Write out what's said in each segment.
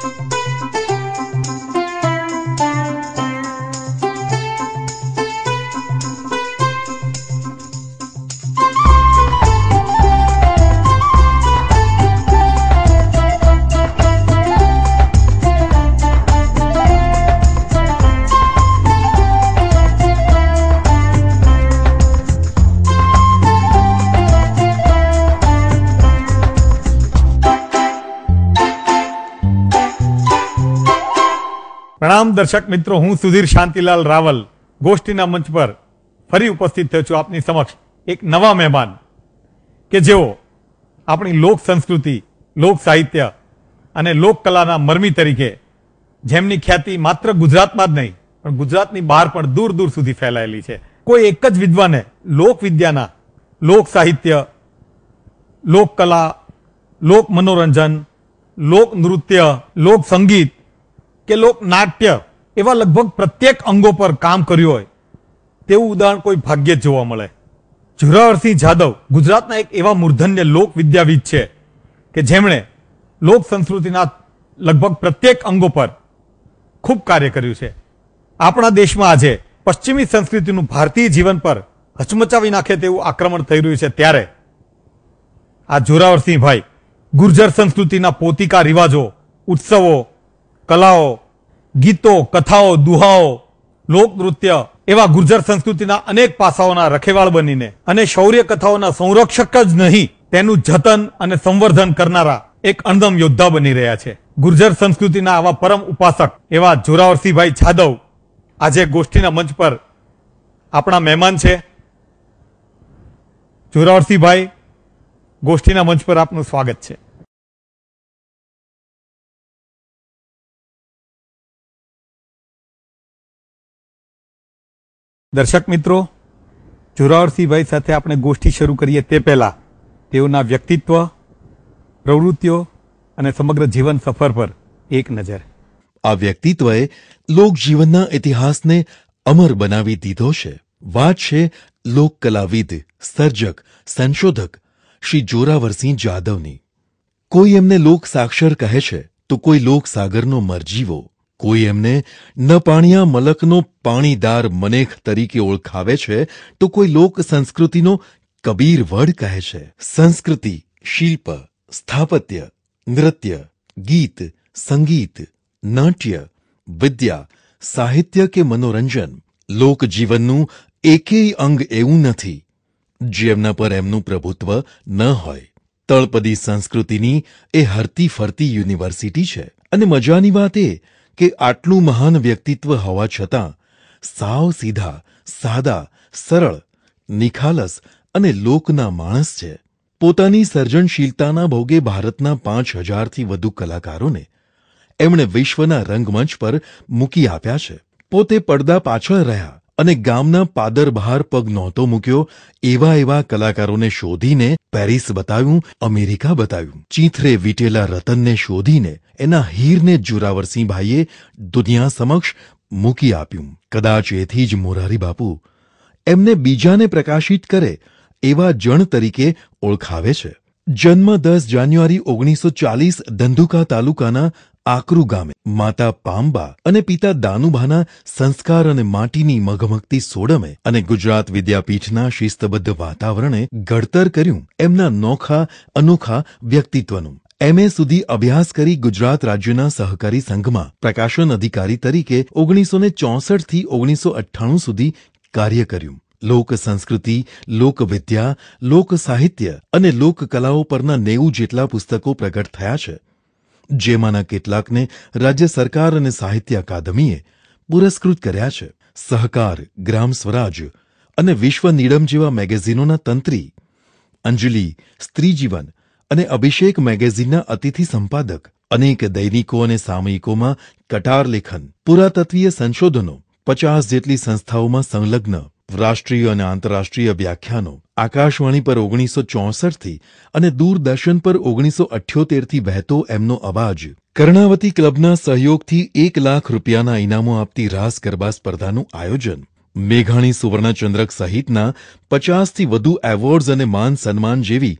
Thank you. દર્શક મિત્રો હું સુધીર શાંતિલાલ રાવલ ગોષ્ઠીના મંચ પર ફરી ઉપસ્થિત થયો છું આપની સમક્ષ એક નવા મહેમાન કે જેઓ આપણી લોક સંસ્કૃતિ લોક સાહિત્ય અને લોક મરમી તરીકે જેમની ખ્યાતિ માત્ર ગુજરાતમાં જ નહીં પણ ગુજરાતની બહાર પણ દૂર દૂર સુધી ફેલાયેલી છે કોઈ એક જ વિદ્વાને લોક વિદ્યાના લોક સાહિત્ય લોક કલા લોક મનોરંજન લોક નૃત્ય લોક સંગીત કે નાટ્ય એવા લગભગ પ્રત્યેક અંગો પર કામ કર્યું હોય તેવું ઉદાહરણ કોઈ ભાગ્યે જ જોવા મળે જોરાવરસિંહ જાદવ ગુજરાતના એક એવા મૂર્ધન્ય લોક વિદ્યાવિદ છે કે જેમણે લોક સંસ્કૃતિના લગભગ પ્રત્યેક અંગો પર ખૂબ કાર્ય કર્યું છે આપણા દેશમાં આજે પશ્ચિમી સંસ્કૃતિનું ભારતીય જીવન પર હચમચાવી નાખે તેવું આક્રમણ થઈ રહ્યું છે ત્યારે આ જોરાવરસિંહભાઈ ગુર્જર સંસ્કૃતિના પોતિકા રિવાજો ઉત્સવો કલાઓ ગીતો કથાઓ દુહાઓ લોકનૃત્ય એવા ગુર્જર સંસ્કૃતિના અનેક પાસાઓના રખેવાળ બનીને અને શૌર્ય કથાઓના સંરક્ષક જ નહીં તેનું જતન અને સંવર્ધન કરનારા એક અણદમ યોદ્ધા બની રહ્યા છે ગુર્જર સંસ્કૃતિના આવા પરમ ઉપાસક એવા જોરાવરસિંહભાઈ જાદવ આજે ગોષ્ઠીના મંચ પર આપણા મહેમાન છે જોરાવરસિંહભાઈ ગોષ્ઠીના મંચ પર આપનું સ્વાગત છે દર્શક મિત્રો જોરાવરસિંહભાઈ સાથે આપણે ગોષ્ઠી શરૂ કરીએ તે પહેલાં તેઓના વ્યક્તિત્વ પ્રવૃત્તિઓ અને સમગ્ર જીવન સફર પર એક નજર આ વ્યક્તિત્વએ લોકજીવનના ઇતિહાસને અમર બનાવી દીધો છે વાત છે લોકકલાવિદ સર્જક સંશોધક શ્રી જોરાવરસિંહ જાદવની કોઈ એમને લોક સાક્ષર કહે છે તો કોઈ લોકસાગરનો મરજીવો કોઈ એમને ન નપાણિયા મલકનો પાણીદાર મનેખ તરીકે ઓળખાવે છે તો કોઈ લોક સંસ્કૃતિનો કબીર વડ કહે છે સંસ્કૃતિ શિલ્પ સ્થાપત્ય નૃત્ય ગીત સંગીત નાટ્ય વિદ્યા સાહિત્ય કે મનોરંજન લોકજીવનનું એકેય અંગ એવું નથી જેમના પર એમનું પ્રભુત્વ ન હોય તળપદી સંસ્કૃતિની એ હરતી ફરતી યુનિવર્સિટી છે અને મજાની વાત એ કે આટલું મહાન વ્યક્તિત્વ હોવા છતાં સાવ સીધા સાદા સરળ નિખાલસ અને લોકના માણસ છે પોતાની સર્જનશીલતાના ભોગે ભારતના પાંચ હજારથી વધુ કલાકારોને એમણે વિશ્વના રંગમંચ પર મૂકી આપ્યા છે પોતે પડદા પાછળ રહ્યા અને ગામના પાદર બહાર પગ નહોતો મૂક્યો એવા એવા કલાકારોને શોધીને પેરિસ બતાવ્યું અમેરિકા બતાવ્યું ચીંથરે વીટેલા રતનને શોધીને એના હીરને જોરાવરસિંહભાઈએ દુનિયા સમક્ષ મૂકી આપ્યું કદાચ એથી જ મોરારી બાપુ એમને બીજાને પ્રકાશિત કરે એવા જણ તરીકે ઓળખાવે છે જન્મ દસ જાન્યુઆરી ઓગણીસો ચાલીસ ધંધુકા તાલુકાના આકરુ ગામે માતા પાંબા અને પિતા દાનુભાના સંસ્કાર અને માટીની મઘમગતી સોડમે અને ગુજરાત વિદ્યાપીઠના શિસ્તબદ્ધ વાતાવરણે ઘડતર કર્યું એમના નોખા અનોખા વ્યક્તિત્વનું એમએ સુધી અભ્યાસ કરી ગુજરાત રાજ્યના સહકારી સંઘમાં પ્રકાશન અધિકારી તરીકે ઓગણીસો ને ચોસઠથી ઓગણીસો અઠ્ઠાણું સુધી કાર્ય કર્યું લોક સંસ્કૃતિ લોકવિદ્યા લોક સાહિત્ય અને લોકકલાઓ પરના નેવું જેટલા પુસ્તકો પ્રગટ થયા છે જેમાંના કેટલાકને રાજ્ય સરકાર અને સાહિત્ય અકાદમીએ પુરસ્કૃત કર્યા છે સહકાર ગ્રામ સ્વરાજ અને વિશ્વ નીડમ જેવા મેગેઝિનોના તંત્રી અંજલિ સ્ત્રીજીવન અને અભિષેક મેગેઝિનના અતિથિ સંપાદક અનેક દૈનિકો અને સામયિકોમાં કટાર લેખન પુરાતત્વીય સંશોધનો પચાસ જેટલી સંસ્થાઓમાં સંલગ્ન રાષ્ટ્રીય અને આંતરરાષ્ટ્રીય વ્યાખ્યાનો આકાશવાણી પર ઓગણીસો ચોસઠથી અને દૂરદર્શન પર ઓગણીસો અઠ્યોતેરથી વહેતો એમનો અવાજ કર્ણાવતી ક્લબના સહયોગથી એક લાખ રૂપિયાના ઇનામો આપતી રાસ ગરબા સ્પર્ધાનું આયોજન મેઘાણી સુવર્ણચંદ્રક સહિતના પચાસથી વધુ એવોર્ડ્સ અને માન સન્માન જેવી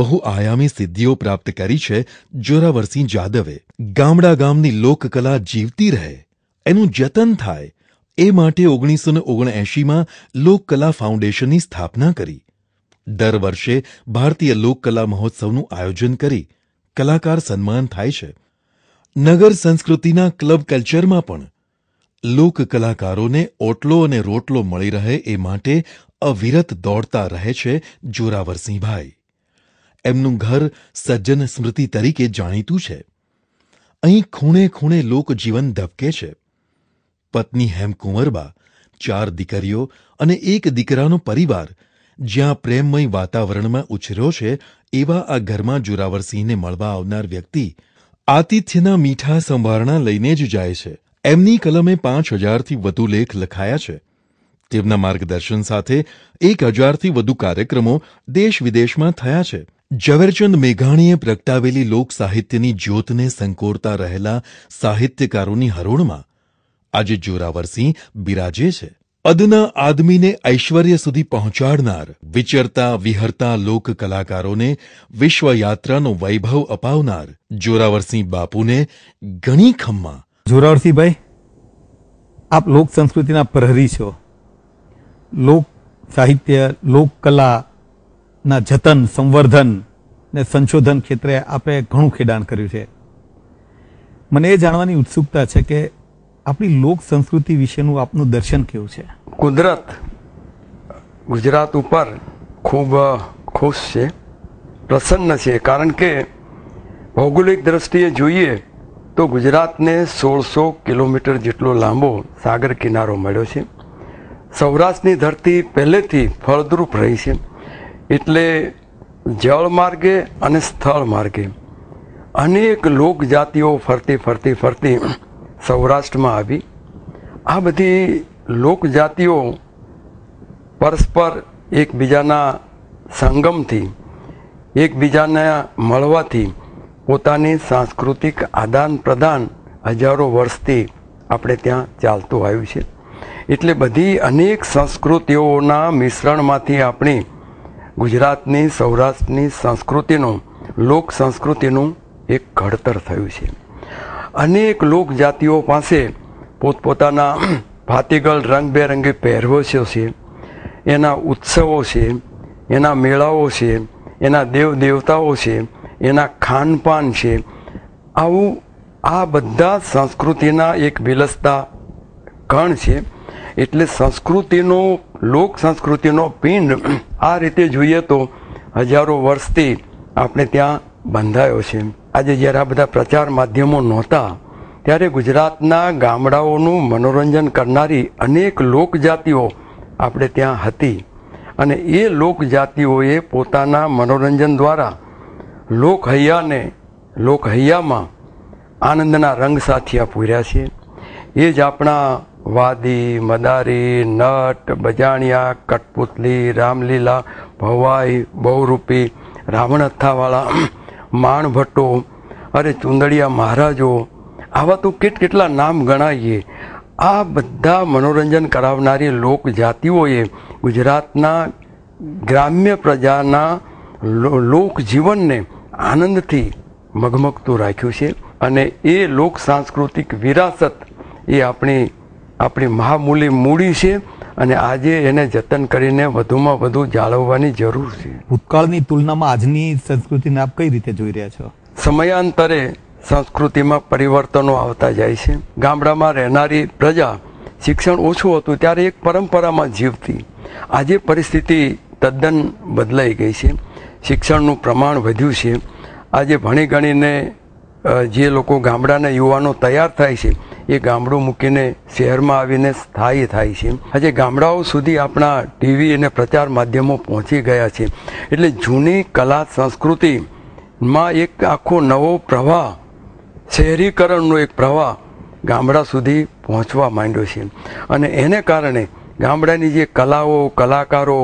બહુઆયામી સિદ્ધિઓ પ્રાપ્ત કરી છે જોરાવરસિંહ જાદવે ગામડા ગામની લોકકલા જીવતી રહે એનું જતન થાય એ માટે ઓગણીસો ને ઓગણ ઓગણએંશીમાં લોકકલા ફાઉન્ડેશનની સ્થાપના કરી દર વર્ષે ભારતીય લોકકલા મહોત્સવનું આયોજન કરી કલાકાર સન્માન થાય છે નગર સંસ્કૃતિના ક્લબ કલ્ચરમાં પણ લોક કલાકારોને ઓટલો અને રોટલો મળી રહે એ માટે અવિરત દોડતા રહે છે જોરાવરસિંહભાઈ એમનું ઘર સજ્જન સ્મૃતિ તરીકે જાણીતું છે અહીં ખૂણે ખૂણે લોકજીવન ધબકે છે પત્ની હેમકુંવરબા ચાર દીકરીઓ અને એક દીકરાનો પરિવાર જ્યાં પ્રેમમય વાતાવરણમાં ઉછર્યો છે એવા આ ઘરમાં જોરાવરસિંહને મળવા આવનાર વ્યક્તિ આતિથ્યના મીઠા સંભારણા લઈને જ જાય છે એમની કલમે પાંચ હજારથી વધુ લેખ લખાયા છે તેમના માર્ગદર્શન સાથે એક હજારથી વધુ કાર્યક્રમો દેશ વિદેશમાં થયા છે ઝવેરચંદ મેઘાણીએ પ્રગટાવેલી લોક સાહિત્યની જ્યોતને સંકોરતા રહેલા સાહિત્યકારોની હરોળમાં આજે જોરાવરસિંહ બિરાજે છે અદના આદમીને ઐશ્વર્ય સુધી પહોંચાડનાર વિચરતા વિહરતા લોક કલાકારોને વિશ્વયાત્રાનો વૈભવ અપાવનાર જોરાવરસિંહ બાપુને ઘણી ખમ્મા જોરાવરસિંહભાઈ આપ લોક સંસ્કૃતિના પ્રહરી છો લોક સાહિત્ય લોક કલાના જતન સંવર્ધન ને સંશોધન ક્ષેત્રે આપે ઘણું ખેડાણ કર્યું છે મને એ જાણવાની ઉત્સુકતા છે કે આપણી લોક સંસ્કૃતિ વિશેનું આપનું દર્શન કેવું છે કુદરત ગુજરાત ઉપર ખૂબ ખુશ છે પ્રસન્ન છે કારણ કે ભૌગોલિક દ્રષ્ટિએ જોઈએ તો ગુજરાતને સોળસો કિલોમીટર જેટલો લાંબો સાગર કિનારો મળ્યો છે સૌરાષ્ટ્રની ધરતી પહેલેથી ફળદ્રુપ રહી છે એટલે જળ માર્ગે અને સ્થળ માર્ગે અનેક લોકજાતિઓ ફરતી ફરતી ફરતી સૌરાષ્ટ્રમાં આવી આ બધી લોકજાતિઓ પરસ્પર એકબીજાના સંગમથી એકબીજાને મળવાથી પોતાની સાંસ્કૃતિક આદાન પ્રદાન હજારો વર્ષથી આપણે ત્યાં ચાલતું આવ્યું છે એટલે બધી અનેક સંસ્કૃતિઓના મિશ્રણમાંથી આપણી ગુજરાતની સૌરાષ્ટ્રની સંસ્કૃતિનું લોક સંસ્કૃતિનું એક ઘડતર થયું છે અનેક લોકજાતિઓ પાસે પોતપોતાના ભાતીગળ રંગબેરંગી પહેરવેશો છે એના ઉત્સવો છે એના મેળાઓ છે એના દેવ દેવતાઓ છે એના ખાનપાન છે આવું આ બધા સંસ્કૃતિના એક વિલસતા કણ છે એટલે સંસ્કૃતિનો લોક સંસ્કૃતિનો પિંડ આ રીતે જોઈએ તો હજારો વર્ષથી આપણે ત્યાં બંધાયો છે આજે જ્યારે આ બધા પ્રચાર માધ્યમો નહોતા ત્યારે ગુજરાતના ગામડાઓનું મનોરંજન કરનારી અનેક લોકજાતિઓ આપણે ત્યાં હતી અને એ લોકજાતિઓએ પોતાના મનોરંજન દ્વારા લોકહૈયાને લોકહૈયામાં આનંદના રંગ સાથિયા પૂર્યા છે એ જ આપણા વાદી મદારી નટ બજાણિયા કઠપુતલી રામલીલા ભવાઈ બહુરૂપી રાવણ અથાવાળા માણભટ્ટો અરે ચુંદડિયા મહારાજો આવા તો કેટ કેટલા નામ ગણાવીએ આ બધા મનોરંજન કરાવનારી લોક જાતિઓએ ગુજરાતના ગ્રામ્ય પ્રજાના લોકજીવનને આનંદથી મગમગતું રાખ્યું છે અને એ લોક સાંસ્કૃતિક વિરાસત એ આપણી આપણી મહામૂલી મૂડી છે અને આજે એને જતન કરીને વધુમાં વધુ જાળવવાની જરૂર છે ભૂતકાળની તુલનામાં આજની સંસ્કૃતિને આપ કઈ રીતે જોઈ રહ્યા છો સમયાંતરે સંસ્કૃતિમાં પરિવર્તનો આવતા જાય છે ગામડામાં રહેનારી પ્રજા શિક્ષણ ઓછું હતું ત્યારે એક પરંપરામાં જીવતી આજે પરિસ્થિતિ તદ્દન બદલાઈ ગઈ છે શિક્ષણનું પ્રમાણ વધ્યું છે આજે ભણી ગણીને જે લોકો ગામડાના યુવાનો તૈયાર થાય છે એ ગામડું મૂકીને શહેરમાં આવીને સ્થાયી થાય છે આજે ગામડાઓ સુધી આપણા ટીવી અને પ્રચાર માધ્યમો પહોંચી ગયા છે એટલે જૂની કલા સંસ્કૃતિમાં એક આખો નવો પ્રવાહ શહેરીકરણનો એક પ્રવાહ ગામડા સુધી પહોંચવા માંડ્યો છે અને એને કારણે ગામડાની જે કલાઓ કલાકારો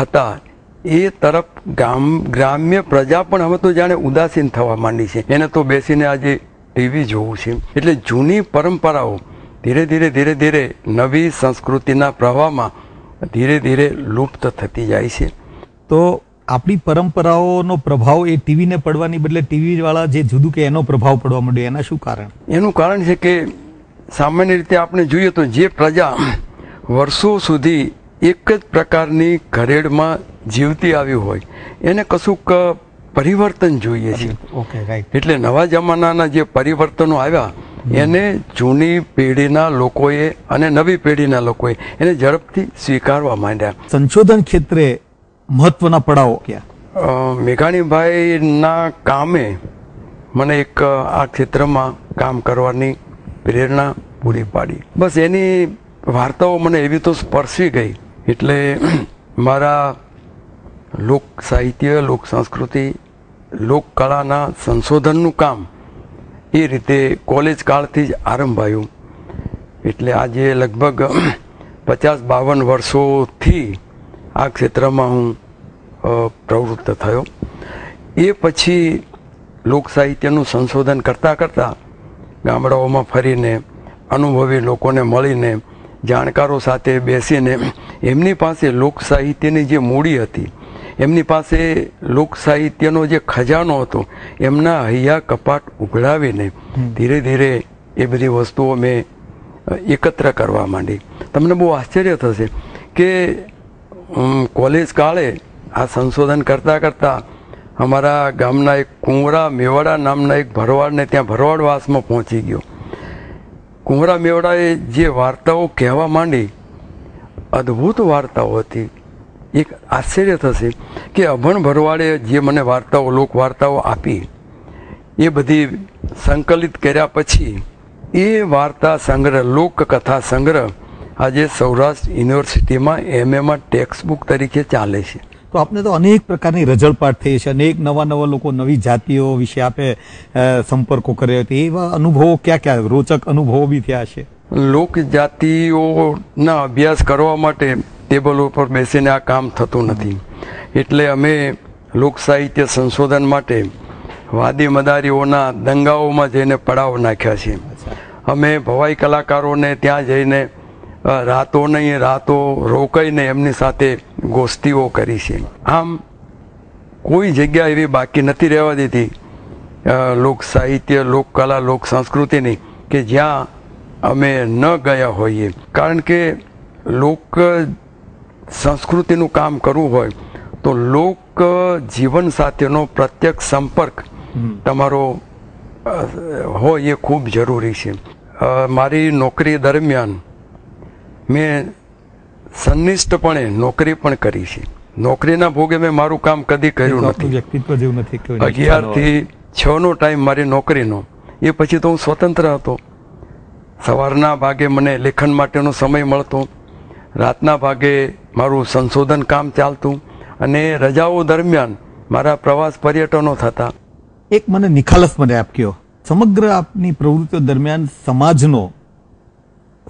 હતા એ તરફ ગામ ગ્રામ્ય પ્રજા પણ હવે તો જાણે ઉદાસીન થવા માંડી છે એને તો બેસીને આજે ટીવી જોવું છે એટલે જૂની પરંપરાઓ ધીરે ધીરે ધીરે ધીરે નવી સંસ્કૃતિના પ્રવાહમાં ધીરે ધીરે લુપ્ત થતી જાય છે તો આપણી પરંપરાઓનો પ્રભાવ એ ટીવીને પડવાની બદલે ટીવીવાળા જે જુદું કે એનો પ્રભાવ પડવા માંડ્યો એના શું કારણ એનું કારણ છે કે સામાન્ય રીતે આપણે જોઈએ તો જે પ્રજા વર્ષો સુધી એક જ પ્રકારની ઘરેડમાં જીવતી આવી હોય એને કશુંક પરિવર્તન જોઈએ છે ઓકે રાઈટ એટલે નવા જમાનાના જે પરિવર્તનો આવ્યા એને જૂની પેઢીના લોકોએ અને નવી પેઢીના લોકોએ એને ઝડપથી સ્વીકારવા માંડ્યા સંશોધન ક્ષેત્રે મહત્વના પડાવો ક્યાં મેઘાણીભાઈના કામે મને એક આ ક્ષેત્રમાં કામ કરવાની પ્રેરણા પૂરી પાડી બસ એની વાર્તાઓ મને એવી તો સ્પર્શી ગઈ એટલે મારા લોક સાહિત્ય લોક સંસ્કૃતિ લોકકળાના સંશોધનનું કામ એ રીતે કોલેજ કાળથી જ આરંભાયું એટલે આજે લગભગ પચાસ બાવન વર્ષોથી આ ક્ષેત્રમાં હું પ્રવૃત્ત થયો એ પછી લોક સાહિત્યનું સંશોધન કરતાં કરતાં ગામડાઓમાં ફરીને અનુભવી લોકોને મળીને જાણકારો સાથે બેસીને એમની પાસે લોક સાહિત્યની જે મૂડી હતી એમની પાસે લોક સાહિત્યનો જે ખજાનો હતો એમના હૈયા કપાટ ઉઘડાવીને ધીરે ધીરે એ બધી વસ્તુઓ મેં એકત્ર કરવા માંડી તમને બહુ આશ્ચર્ય થશે કે કોલેજ કાળે આ સંશોધન કરતાં કરતાં અમારા ગામના એક કુંવરા મેવાડા નામના એક ભરવાડને ત્યાં ભરવાડવાસમાં પહોંચી ગયો કુંવરા મેવાડાએ જે વાર્તાઓ કહેવા માંડી અદ્ભુત વાર્તાઓ હતી એક આશ્ચર્ય થશે કે અભણ ભરવાડે જે મને વાર્તાઓ લોક વાર્તાઓ આપી એ બધી સંકલિત કર્યા પછી એ વાર્તા સંગ્રહ લોકકથા સંગ્રહ આજે સૌરાષ્ટ્ર યુનિવર્સિટીમાં એમએમાં ટેક્સ્ટ બુક તરીકે ચાલે છે તો આપને તો અનેક પ્રકારની રજળપાટ થઈ છે અનેક નવા નવા લોકો નવી જાતિઓ વિશે આપે સંપર્કો કર્યો હતો એવા અનુભવો ક્યાં ક્યાં રોચક અનુભવો બી થયા છે લોક જાતિઓના અભ્યાસ કરવા માટે ટેબલ ઉપર બેસીને આ કામ થતું નથી એટલે અમે લોકસાહિત્ય સંશોધન માટે વાદી મદારીઓના દંગાઓમાં જઈને પડાવ નાખ્યા છે અમે ભવાઈ કલાકારોને ત્યાં જઈને રાતો નહીં રાતો રોકાઈને એમની સાથે ગોષ્ઠીઓ કરી છે આમ કોઈ જગ્યા એવી બાકી નથી રહેવા દેતી લોક સાહિત્ય લોકકલા લોક સંસ્કૃતિની કે જ્યાં અમે ન ગયા હોઈએ કારણ કે લોક સંસ્કૃતિનું કામ કરવું હોય તો લોક જીવન સાથેનો પ્રત્યક્ષ સંપર્ક તમારો હોય એ ખૂબ જરૂરી છે મારી નોકરી દરમિયાન મેં સંનિષ્ઠપણે નોકરી પણ કરી છે નોકરીના ભોગે મેં મારું કામ કદી કર્યું નથી નથી અગિયારથી છનો ટાઈમ મારી નોકરીનો એ પછી તો હું સ્વતંત્ર હતો સવારના ભાગે મને લેખન માટેનો સમય મળતો રાતના ભાગે મારું સંશોધન કામ ચાલતું અને રજાઓ દરમિયાન મારા પ્રવાસ પર્યટનો થતા એક મને નિખાલસ મને આપ કહો સમગ્ર આપની પ્રવૃત્તિઓ દરમિયાન સમાજનો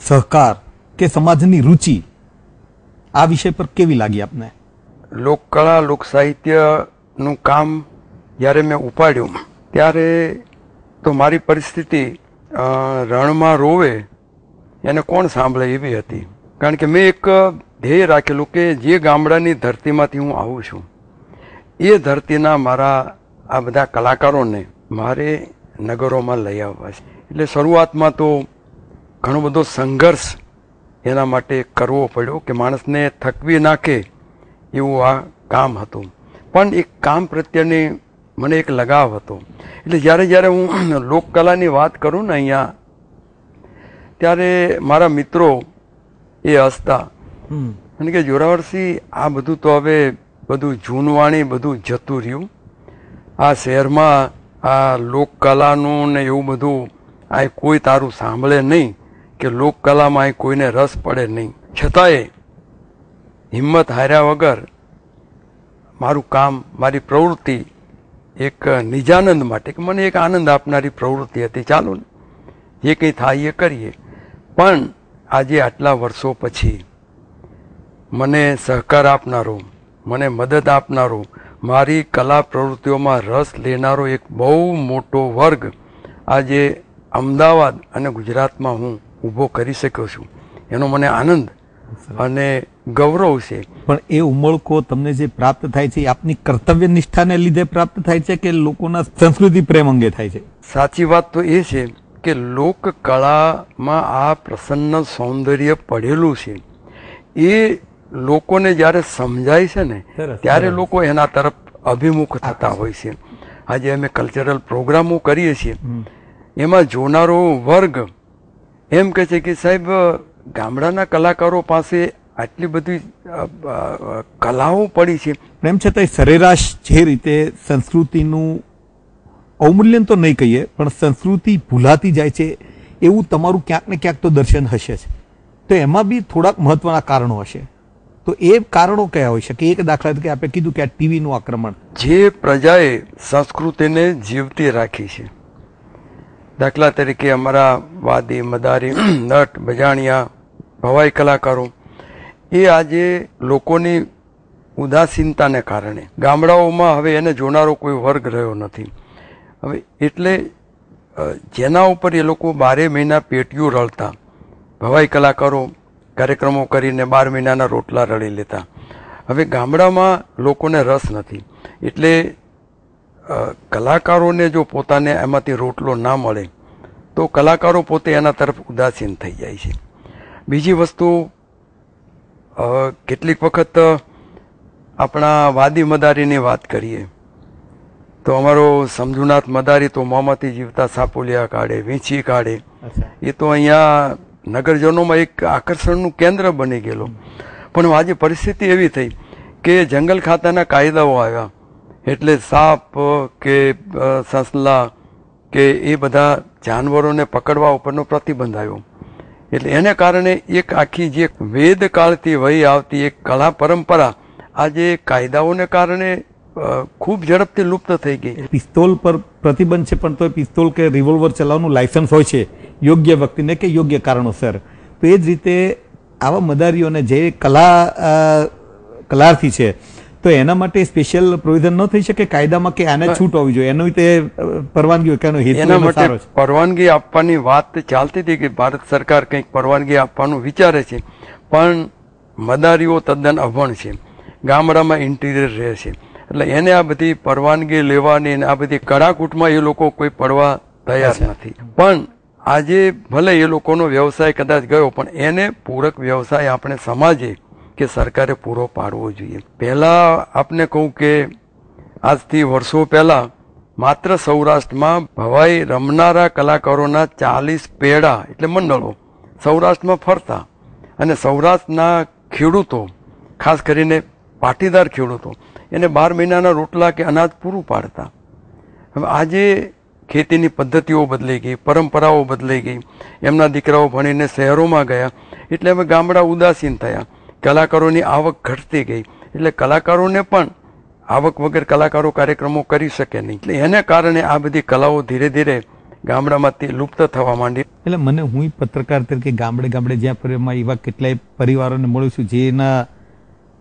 સહકાર કે સમાજની રુચિ આ વિષય પર કેવી લાગી આપને લોકકળા લોક સાહિત્યનું કામ જ્યારે મેં ઉપાડ્યું ત્યારે તો મારી પરિસ્થિતિ રણમાં રોવે એને કોણ સાંભળે એવી હતી કારણ કે મેં એક ધ્યેય રાખેલું કે જે ગામડાની ધરતીમાંથી હું આવું છું એ ધરતીના મારા આ બધા કલાકારોને મારે નગરોમાં લઈ આવવા છે એટલે શરૂઆતમાં તો ઘણો બધો સંઘર્ષ એના માટે કરવો પડ્યો કે માણસને થકવી નાખે એવું આ કામ હતું પણ એ કામ પ્રત્યેની મને એક લગાવ હતો એટલે જ્યારે જ્યારે હું લોકકલાની વાત કરું ને અહીંયા ત્યારે મારા મિત્રો એ હસતા અને કે જોરાવરસિંહ આ બધું તો હવે બધું જૂનવાણી બધું જતું રહ્યું આ શહેરમાં આ લોકકલાનું ને એવું બધું આ કોઈ તારું સાંભળે નહીં કે લોકકલામાં અહીં કોઈને રસ પડે નહીં છતાંય હિંમત હાર્યા વગર મારું કામ મારી પ્રવૃત્તિ એક નિજાનંદ માટે કે મને એક આનંદ આપનારી પ્રવૃત્તિ હતી ચાલો ને જે કંઈ થાય એ કરીએ પણ આજે આટલા વર્ષો પછી મને સહકાર આપનારો મને મદદ આપનારો મારી કલા પ્રવૃત્તિઓમાં રસ લેનારો એક બહુ મોટો વર્ગ આજે અમદાવાદ અને ગુજરાતમાં હું ઊભો કરી શક્યો છું એનો મને આનંદ અને ગૌરવ છે પણ એ ઉમળકો તમને જે પ્રાપ્ત થાય છે આપની કર્તવ્ય નિષ્ઠાને લીધે પ્રાપ્ત થાય છે કે લોકોના સંસ્કૃતિ પ્રેમ અંગે થાય છે સાચી વાત તો એ છે કે લોકકળામાં આ પ્રસન્ન સૌંદર્ય પડેલું છે એ લોકોને જ્યારે સમજાય છે ને ત્યારે લોકો એના તરફ અભિમુખ થતા હોય છે આજે અમે કલ્ચરલ પ્રોગ્રામો કરીએ છીએ એમાં જોનારો વર્ગ એમ કહે છે કે સાહેબ ગામડાના કલાકારો પાસે આટલી બધી કલાઓ પડી છે એમ છતાંય સરેરાશ જે રીતે સંસ્કૃતિનું અવમૂલ્યન તો નહીં કહીએ પણ સંસ્કૃતિ ભૂલાતી જાય છે એવું તમારું ક્યાંક ને ક્યાંક તો દર્શન હશે જ તો એમાં બી થોડાક મહત્વના કારણો હશે તો એ કારણો કયા હોઈ શકે એક દાખલા તરીકે આપણે કીધું કે આ ટીવીનું આક્રમણ જે પ્રજાએ સંસ્કૃતિને જીવતી રાખી છે દાખલા તરીકે અમારા વાદી મદારી નટ ભજાણિયા ભવાઈ કલાકારો એ આજે લોકોની ઉદાસીનતાને કારણે ગામડાઓમાં હવે એને જોનારો કોઈ વર્ગ રહ્યો નથી હવે એટલે જેના ઉપર એ લોકો બારે મહિના પેટીઓ રળતા ભવાઈ કલાકારો કાર્યક્રમો કરીને બાર મહિનાના રોટલા રળી લેતા હવે ગામડામાં લોકોને રસ નથી એટલે કલાકારોને જો પોતાને એમાંથી રોટલો ના મળે તો કલાકારો પોતે એના તરફ ઉદાસીન થઈ જાય છે બીજી વસ્તુ કેટલીક વખત આપણા વાદી મદારીની વાત કરીએ તો અમારો સમજુનાથ મદારી તો મોમતી જીવતા સાપોલિયા કાઢે વીંછી કાઢે એ તો અહીંયા નગરજનોમાં એક આકર્ષણનું કેન્દ્ર બની ગયેલું પણ આજે પરિસ્થિતિ એવી થઈ કે જંગલ ખાતાના કાયદાઓ આવ્યા એટલે સાપ કે સસલા કે એ બધા જાનવરોને પકડવા ઉપરનો પ્રતિબંધ આવ્યો એટલે એને કારણે એક આખી જે વેદકાળથી વહી આવતી એક કળા પરંપરા આજે કાયદાઓને કારણે ખૂબ ઝડપથી લુપ્ત થઈ ગઈ પિસ્તોલ પર પ્રતિબંધ છે પણ તો પિસ્તોલ કે રિવોલ્વર ચલાવવાનું લાયસન્સ હોય છે યોગ્ય વ્યક્તિને કે યોગ્ય કારણોસર તો એ જ રીતે આવા મદારીઓને જે કલા કલાર્થી છે તો એના માટે સ્પેશિયલ પ્રોવિઝન ન થઈ શકે કાયદામાં કે આને છૂટ હોવી જોઈએ એનો તે પરવાનગી એનો હેતુ એના માટે પરવાનગી આપવાની વાત ચાલતી હતી કે ભારત સરકાર કંઈક પરવાનગી આપવાનું વિચારે છે પણ મદારીઓ તદ્દન અભણ છે ગામડામાં ઇન્ટિરિયર રહે છે એટલે એને આ બધી પરવાનગી લેવાની આ બધી કડાકૂટમાં એ લોકો કોઈ પડવા તૈયાર નથી પણ આજે ભલે એ લોકોનો વ્યવસાય કદાચ ગયો પણ એને પૂરક વ્યવસાય આપણે સમાજે કે સરકારે પૂરો પાડવો જોઈએ પહેલાં આપને કહું કે આજથી વર્ષો પહેલાં માત્ર સૌરાષ્ટ્રમાં ભવાઈ રમનારા કલાકારોના ચાલીસ પેડા એટલે મંડળો સૌરાષ્ટ્રમાં ફરતા અને સૌરાષ્ટ્રના ખેડૂતો ખાસ કરીને પાટીદાર ખેડૂતો એને બાર મહિનાના રોટલા કે અનાજ પૂરું પાડતા હવે આજે ખેતીની પદ્ધતિઓ બદલાઈ ગઈ પરંપરાઓ બદલાઈ ગઈ એમના દીકરાઓ ભણીને શહેરોમાં ગયા એટલે અમે ગામડા ઉદાસીન થયા કલાકારોની આવક ઘટતી ગઈ એટલે કલાકારોને પણ આવક વગર કલાકારો કાર્યક્રમો કરી શકે નહીં એટલે એને કારણે આ બધી કલાઓ ધીરે ધીરે ગામડામાંથી લુપ્ત થવા માંડી એટલે મને હું પત્રકાર તરીકે ગામડે ગામડે જ્યાં ફરી એવા કેટલાય પરિવારોને મળું છું જેના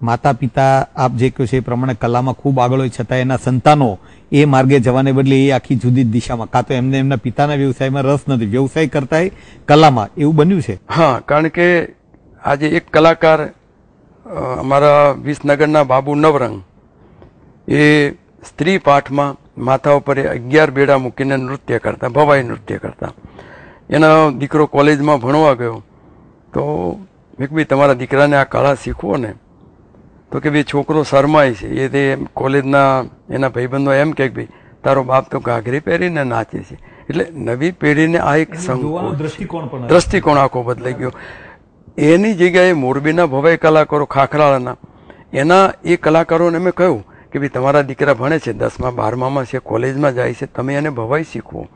માતા પિતા આપ જે કહ્યું છે એ પ્રમાણે કલામાં ખૂબ આગળ હોય છતાં એના સંતાનો એ માર્ગે જવાને બદલે એ આખી જુદી દિશામાં કાં તો એમને એમના પિતાના વ્યવસાયમાં રસ નથી વ્યવસાય કરતા કલામાં એવું બન્યું છે હા કારણ કે આજે એક કલાકાર અમારા વિસનગરના બાબુ નવરંગ એ સ્ત્રી પાઠમાં માથા ઉપર અગિયાર બેડા મૂકીને નૃત્ય કરતા ભવાઈ નૃત્ય કરતા એનો દીકરો કોલેજમાં ભણવા ગયો તો મેં બી તમારા દીકરાને આ કળા શીખવો ને તો કે ભાઈ છોકરો શરમાય છે એ તે કોલેજના એના ભાઈબંધો એમ કે ભાઈ તારો બાપ તો ઘાઘરી પહેરીને નાચે છે એટલે નવી પેઢીને આ એક દ્રષ્ટિકોણ દ્રષ્ટિકોણ આખો બદલાઈ ગયો એની જગ્યાએ મોરબીના ભવાઈ કલાકારો ખાખરાળાના એના એ કલાકારોને મેં કહ્યું કે ભાઈ તમારા દીકરા ભણે છે દસમા બારમામાં છે કોલેજમાં જાય છે તમે એને ભવાઈ શીખવો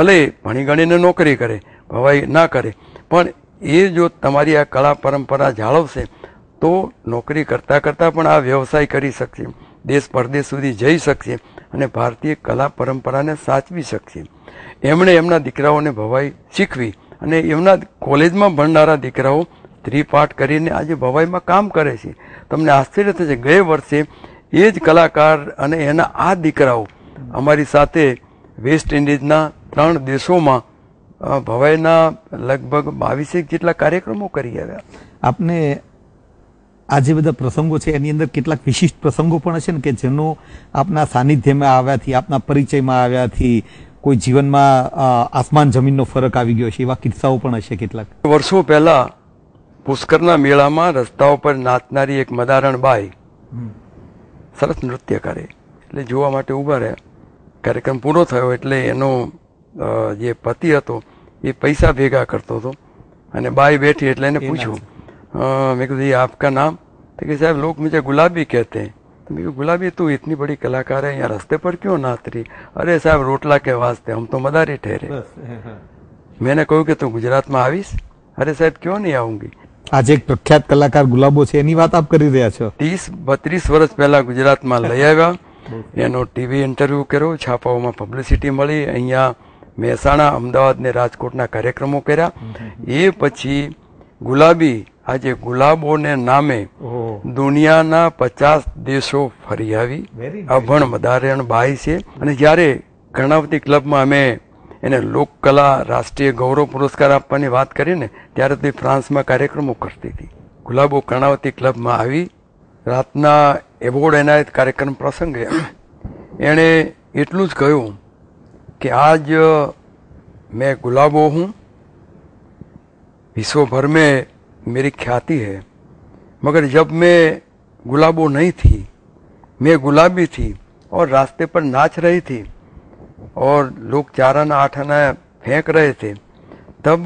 ભલે ભણી ગણીને નોકરી કરે ભવાઈ ના કરે પણ એ જો તમારી આ કળા પરંપરા જાળવશે તો નોકરી કરતાં કરતાં પણ આ વ્યવસાય કરી શકશે દેશ પરદેશ સુધી જઈ શકશે અને ભારતીય કલા પરંપરાને સાચવી શકશે એમણે એમના દીકરાઓને ભવાઈ શીખવી અને એમના કોલેજમાં ભણનારા દીકરાઓ ત્રિપાઠ કરીને આજે ભવાઈમાં કામ કરે છે તમને આશ્ચર્ય થશે ગયે વર્ષે એ જ કલાકાર અને એના આ દીકરાઓ અમારી સાથે વેસ્ટ ઇન્ડિઝના ત્રણ દેશોમાં ભવાઈના લગભગ બાવીસેક જેટલા કાર્યક્રમો કરી આવ્યા આપને આ જે બધા પ્રસંગો છે એની અંદર કેટલાક વિશિષ્ટ પ્રસંગો પણ હશે ને કે જેનો આપના સાનિધ્યમાં આવ્યાથી આપના પરિચયમાં આવ્યાથી કોઈ જીવનમાં આસમાન જમીનનો ફરક આવી ગયો છે એવા કિસ્સાઓ પણ હશે કેટલાક વર્ષો પહેલા પુષ્કરના મેળામાં રસ્તા ઉપર નાચનારી એક મદારણ બાઈ સરસ નૃત્ય કરે એટલે જોવા માટે ઊભા રહ્યા કાર્યક્રમ પૂરો થયો એટલે એનો જે પતિ હતો એ પૈસા ભેગા કરતો હતો અને બાઈ બેઠી એટલે એને પૂછ્યું मेरे को ये आपका नाम तो कि साहब लोग मुझे गुलाबी कहते हैं तो मेरे को गुलाबी तू इतनी बड़ी कलाकार है यहाँ रास्ते पर क्यों नाच रही अरे साहब रोटला के वास्ते हम तो मदारी ठहरे मैंने કહ્યું કે તું ગુજરાતમાં આવીશ અરે સાહેબ ક્યો નહીં આવું આજે એક પ્રખ્યાત કલાકાર ગુલાબો છે એની વાત આપ કરી રહ્યા છો ત્રીસ બત્રીસ વર્ષ પહેલા ગુજરાતમાં લઈ આવ્યા એનો ટીવી ઇન્ટરવ્યુ કર્યો છાપાઓમાં પબ્લિસિટી મળી અહીંયા મહેસાણા અમદાવાદ ને રાજકોટના કાર્યક્રમો કર્યા એ પછી ગુલાબી આજે ગુલાબોને નામે દુનિયાના પચાસ દેશો ફરી આવી અભણ મદારણ બાઈ છે અને જ્યારે કર્ણાવતી ક્લબમાં અમે એને લોકકલા રાષ્ટ્રીય ગૌરવ પુરસ્કાર આપવાની વાત કરીને ત્યારે તે ફ્રાન્સમાં કાર્યક્રમો કરતી હતી ગુલાબો કર્ણાવતી ક્લબમાં આવી રાતના એવોર્ડ એનાયત કાર્યક્રમ પ્રસંગે એણે એટલું જ કહ્યું કે આજ મેં ગુલાબો હું વિશ્વભર મેં मेरी ख्याति है मगर जब मैं गुलाबो नहीं थी मैं गुलाबी थी और रास्ते पर नाच रही थी और लोग चार आना आठ आना फेंक रहे थे तब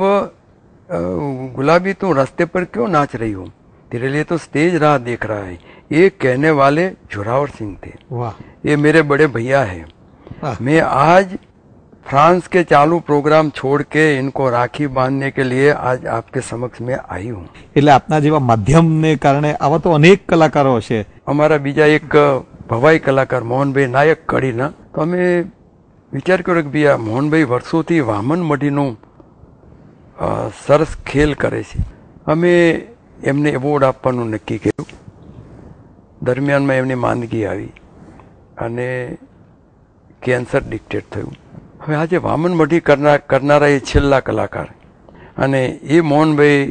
गुलाबी तुम रास्ते पर क्यों नाच रही हो तेरे लिए तो स्टेज राह देख रहा है ये कहने वाले जोरावर सिंह थे ये मेरे बड़े भैया है मैं आज फ्रांस के चालू प्रोग्राम छोड़ के इनको રાખી બાંધને કે લિયે આજ આપકે સમક્ષ મેં આઈ હું એટલે આપના જેવા માધ્યમને કારણે આવા તો અનેક કલાકારો છે અમારા બીજા એક ભવાઈ કલાકાર મોહનભાઈ નાયક કડીના તો અમે વિચાર કર્યો કે આ મોહનભાઈ વર્ષોથી વામન મઢીનું સરસ ખેલ કરે છે અમે એમને એવોર્ડ આપવાનું નક્કી કર્યું દરમિયાનમાં એમની માંદગી આવી અને કેન્સર ડિક્ટેટ થયું હવે આજે વામન મઢી કરનાર કરનારા એ છેલ્લા કલાકાર અને એ મોહનભાઈ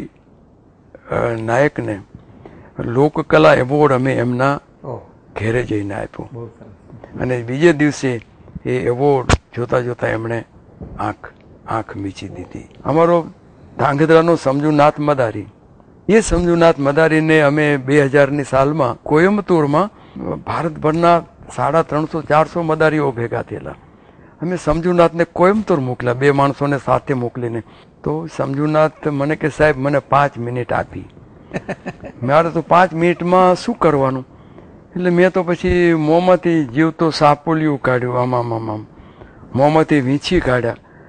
નાયકને લોકકલા એવોર્ડ અમે એમના ઘેરે જઈને આપ્યો અને બીજે દિવસે એ એવોર્ડ જોતા જોતા એમણે આંખ આંખ મીચી દીધી અમારો ધાંગધ્રાનો સમજુનાથ મદારી એ સમજુનાથ મદારીને અમે બે હજારની સાલમાં કોયમ્બતુરમાં ભારતભરના સાડા ત્રણસો ચારસો મદારીઓ ભેગા થયેલા અમે સમજુનાથને કોઈમ્બતોર મોકલ્યા બે માણસોને સાથે મોકલીને તો સમજુનાથ મને કે સાહેબ મને પાંચ મિનિટ આપી મારે તો પાંચ મિનિટમાં શું કરવાનું એટલે મેં તો પછી મોંમાંથી જીવતો સાપોલિયું કાઢ્યું આમ આમ આમ આમ મોંમાંથી વીંછી કાઢ્યા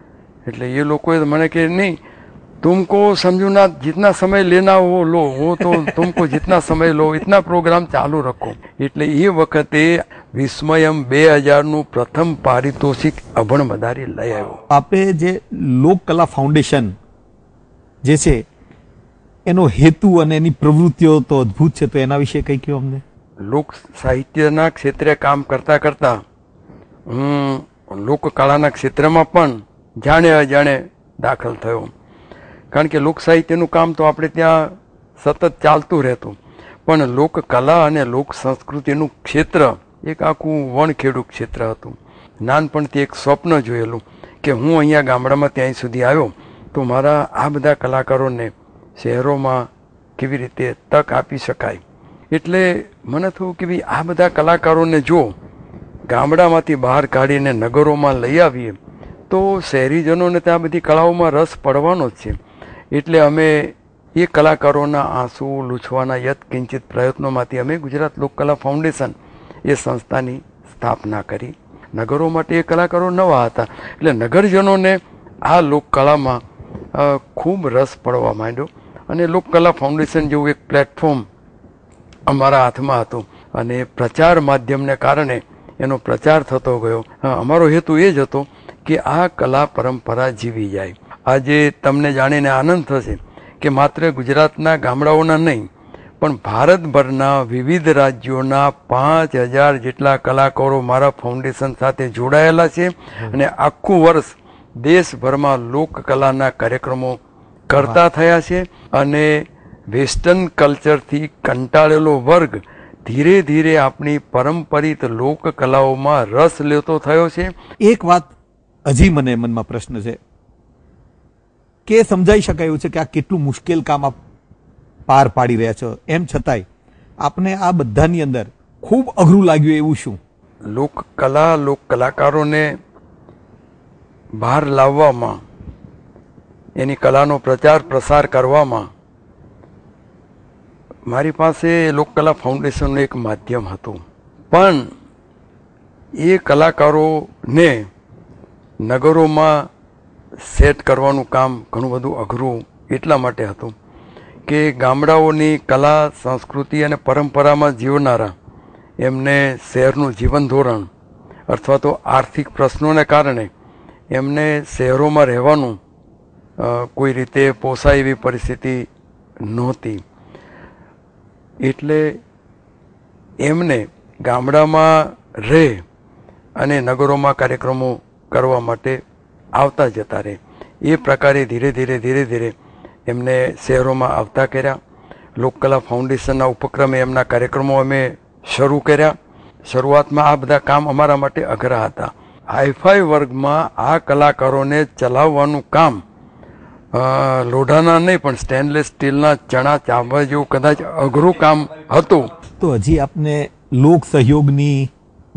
એટલે એ લોકોએ મને કે નહીં તુમકો समझो ना जितना समय लेना हो लो હું તો તુમકો जितना સમય લો इतना પ્રોગ્રામ ચાલુ રાખો એટલે એ વખતે વિસ્મયમ બે હજારનું પ્રથમ પારિતોષિક અભણ મદારી લઈ આવ્યો આપે જે લોકકલા ફાઉન્ડેશન જે છે એનો હેતુ અને એની પ્રવૃત્તિઓ તો અદ્ભુત છે તો એના વિશે કંઈ કહ્યું અમને લોક સાહિત્યના ક્ષેત્રે કામ કરતાં કરતા હું લોકકળાના ક્ષેત્રમાં પણ જાણે અજાણે દાખલ થયો કારણ કે લોક સાહિત્યનું કામ તો આપણે ત્યાં સતત ચાલતું રહેતું પણ લોક કલા અને લોક સંસ્કૃતિનું ક્ષેત્ર એક આખું વણખેડું ક્ષેત્ર હતું નાનપણથી એક સ્વપ્ન જોયેલું કે હું અહીંયા ગામડામાં ત્યાં સુધી આવ્યો તો મારા આ બધા કલાકારોને શહેરોમાં કેવી રીતે તક આપી શકાય એટલે મને થયું કે ભાઈ આ બધા કલાકારોને જો ગામડામાંથી બહાર કાઢીને નગરોમાં લઈ આવીએ તો શહેરીજનોને ત્યાં બધી કળાઓમાં રસ પડવાનો જ છે એટલે અમે એ કલાકારોના આંસુ લૂછવાના કિંચિત પ્રયત્નોમાંથી અમે ગુજરાત લોકકલા ફાઉન્ડેશન એ સંસ્થાની સ્થાપના કરી નગરો માટે એ કલાકારો નવા હતા એટલે નગરજનોને આ લોકકલામાં ખૂબ રસ પડવા માંડ્યો અને લોકકલા ફાઉન્ડેશન જેવું એક પ્લેટફોર્મ અમારા હાથમાં હતું અને પ્રચાર માધ્યમને કારણે એનો પ્રચાર થતો ગયો અમારો હેતુ એ જ હતો કે આ કલા પરંપરા જીવી જાય આજે તમને જાણીને આનંદ થશે કે માત્ર ગુજરાતના ગામડાઓના નહીં પણ ભારતભરના વિવિધ રાજ્યોના પાંચ હજાર જેટલા કલાકારો મારા ફાઉન્ડેશન સાથે જોડાયેલા છે અને આખું વર્ષ દેશભરમાં લોકકલાના કાર્યક્રમો કરતા થયા છે અને વેસ્ટર્ન કલ્ચરથી કંટાળેલો વર્ગ ધીરે ધીરે આપણી પરંપરિત લોકકલાઓમાં રસ લેતો થયો છે એક વાત હજી મને મનમાં પ્રશ્ન છે કે સમજાઈ શકાય એવું છે કે આ કેટલું મુશ્કેલ કામ આપ પાર પાડી રહ્યા છો એમ છતાંય આપને આ બધાની અંદર ખૂબ અઘરું લાગ્યું એવું શું લોક કલા લોક કલાકારોને બહાર લાવવામાં એની કલાનો પ્રચાર પ્રસાર કરવામાં મારી પાસે લોકકલા ફાઉન્ડેશનનું એક માધ્યમ હતું પણ એ કલાકારોને નગરોમાં સેટ કરવાનું કામ ઘણું બધું અઘરું એટલા માટે હતું કે ગામડાઓની કલા સંસ્કૃતિ અને પરંપરામાં જીવનારા એમને શહેરનું જીવન ધોરણ અથવા તો આર્થિક પ્રશ્નોને કારણે એમને શહેરોમાં રહેવાનું કોઈ રીતે પોસાય એવી પરિસ્થિતિ નહોતી એટલે એમને ગામડામાં રહે અને નગરોમાં કાર્યક્રમો કરવા માટે આવતા જતા રહે એ પ્રકારે ધીરે ધીરે ધીરે ધીરે એમને શહેરોમાં આવતા કર્યા લોકકલા ફાઉન્ડેશનના ઉપક્રમે એમના કાર્યક્રમો અમે શરૂ કર્યા શરૂઆતમાં આ બધા કામ અમારા માટે અઘરા હતા હાઈફાઈ વર્ગમાં આ કલાકારોને ચલાવવાનું કામ લોઢાના નહીં પણ સ્ટેનલેસ સ્ટીલના ચણા ચાવવા જેવું કદાચ અઘરું કામ હતું તો હજી આપને લોક સહયોગની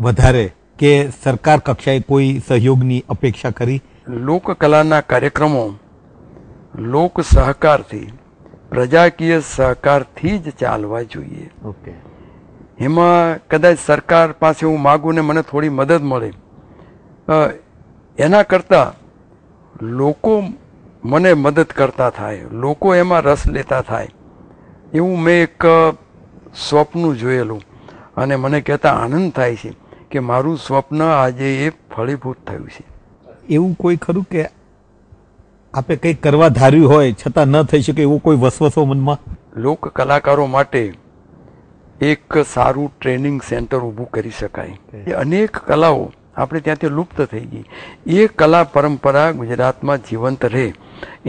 વધારે કે સરકાર કક્ષાએ કોઈ સહયોગની અપેક્ષા કરી લોકકલાના કાર્યક્રમો લોક સહકારથી પ્રજાકીય સહકારથી જ ચાલવા જોઈએ ઓકે એમાં કદાચ સરકાર પાસે હું માગું ને મને થોડી મદદ મળે એના કરતાં લોકો મને મદદ કરતા થાય લોકો એમાં રસ લેતા થાય એવું મેં એક સ્વપ્ન જોયેલું અને મને કહેતા આનંદ થાય છે કે મારું સ્વપ્ન આજે એ ફળીભૂત થયું છે એવું કોઈ ખરું કે આપે કંઈક કરવા ધાર્યું હોય છતાં ન થઈ શકે એવો કોઈ વસવસો મનમાં લોક કલાકારો માટે એક સારું ટ્રેનિંગ સેન્ટર ઊભું કરી શકાય એ અનેક કલાઓ આપણે ત્યાંથી લુપ્ત થઈ ગઈ એ કલા પરંપરા ગુજરાતમાં જીવંત રહે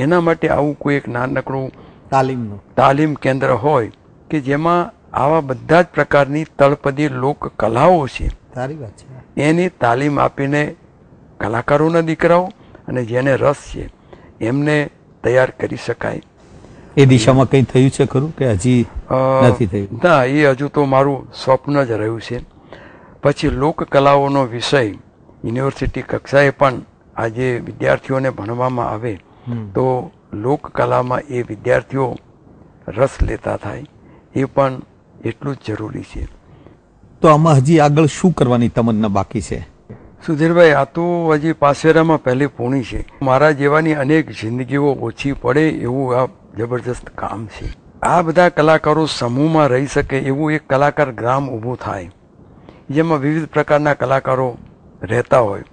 એના માટે આવું કોઈ એક નાનકડું તાલીમનું તાલીમ કેન્દ્ર હોય કે જેમાં આવા બધા જ પ્રકારની તળપદી લોક કલાઓ છે એની તાલીમ આપીને કલાકારોના દીકરાઓ અને જેને રસ છે એમને તૈયાર કરી શકાય એ દિશામાં કંઈ થયું છે ખરું કે હજી નથી થયું ના એ હજુ તો મારું સ્વપ્ન જ રહ્યું છે પછી લોક કલાઓનો વિષય યુનિવર્સિટી કક્ષાએ પણ આજે વિદ્યાર્થીઓને ભણવામાં આવે તો લોક કલામાં એ વિદ્યાર્થીઓ રસ લેતા થાય એ પણ એટલું જ જરૂરી છે તો આમાં હજી આગળ શું કરવાની તમન્ના બાકી છે સુધીરભાઈ આ તો હજી પાસેરામાં પહેલી પૂણી છે મારા જેવાની અનેક જિંદગીઓ ઓછી પડે એવું આ જબરજસ્ત કામ છે આ બધા કલાકારો સમૂહમાં રહી શકે એવું એક કલાકાર ગ્રામ ઊભું થાય જેમાં વિવિધ પ્રકારના કલાકારો રહેતા હોય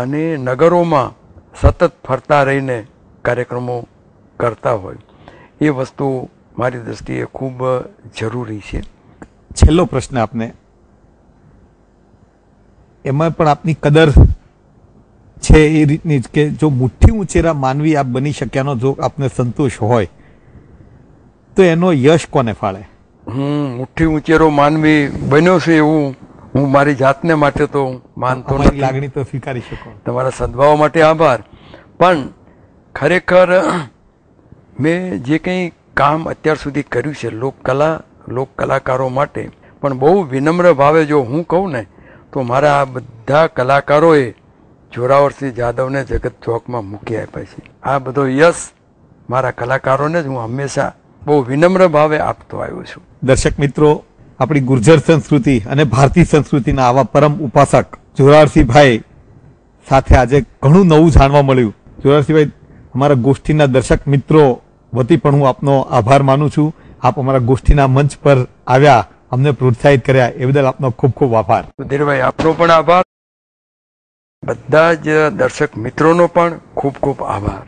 અને નગરોમાં સતત ફરતા રહીને કાર્યક્રમો કરતા હોય એ વસ્તુ મારી દ્રષ્ટિએ ખૂબ જરૂરી છે છેલ્લો પ્રશ્ન આપને એમાં પણ આપની કદર છે એ રીતની જ કે જો મુઠ્ઠી ઉંચેરા માનવી આપ બની શક્યાનો જો આપને સંતોષ હોય તો એનો યશ કોને ફાળે હું મુઠ્ઠી ઉંચેરો માનવી બન્યો છે એવું હું મારી જાતને માટે તો માનતો નથી લાગણી તો સ્વીકારી શકો તમારા સદભાવ માટે આભાર પણ ખરેખર મેં જે કંઈ કામ અત્યાર સુધી કર્યું છે લોકકલા લોક કલાકારો માટે પણ બહુ વિનમ્ર ભાવે જો હું કહું ને તો મારા આ બધા કલાકારોએ જોરાવરસિંહ જાદવને જગત ચોકમાં મૂકી આપ્યા છે આ બધો યશ મારા કલાકારોને જ હું હંમેશા બહુ વિનમ્ર ભાવે આપતો આવ્યો છું દર્શક મિત્રો આપણી ગુર્જર સંસ્કૃતિ અને ભારતીય સંસ્કૃતિના આવા પરમ ઉપાસક જોરાવરસિંહભાઈ સાથે આજે ઘણું નવું જાણવા મળ્યું જોરાવરસિંહભાઈ અમારા ગોષ્ઠીના દર્શક મિત્રો વતી પણ હું આપનો આભાર માનું છું આપ અમારા ગોષ્ઠીના મંચ પર આવ્યા અમને પ્રોત્સાહિત કર્યા એ બદલ આપનો ખૂબ ખૂબ આભાર સુધીરભાઈ આપનો પણ આભાર બધા જ દર્શક મિત્રોનો પણ ખૂબ ખૂબ આભાર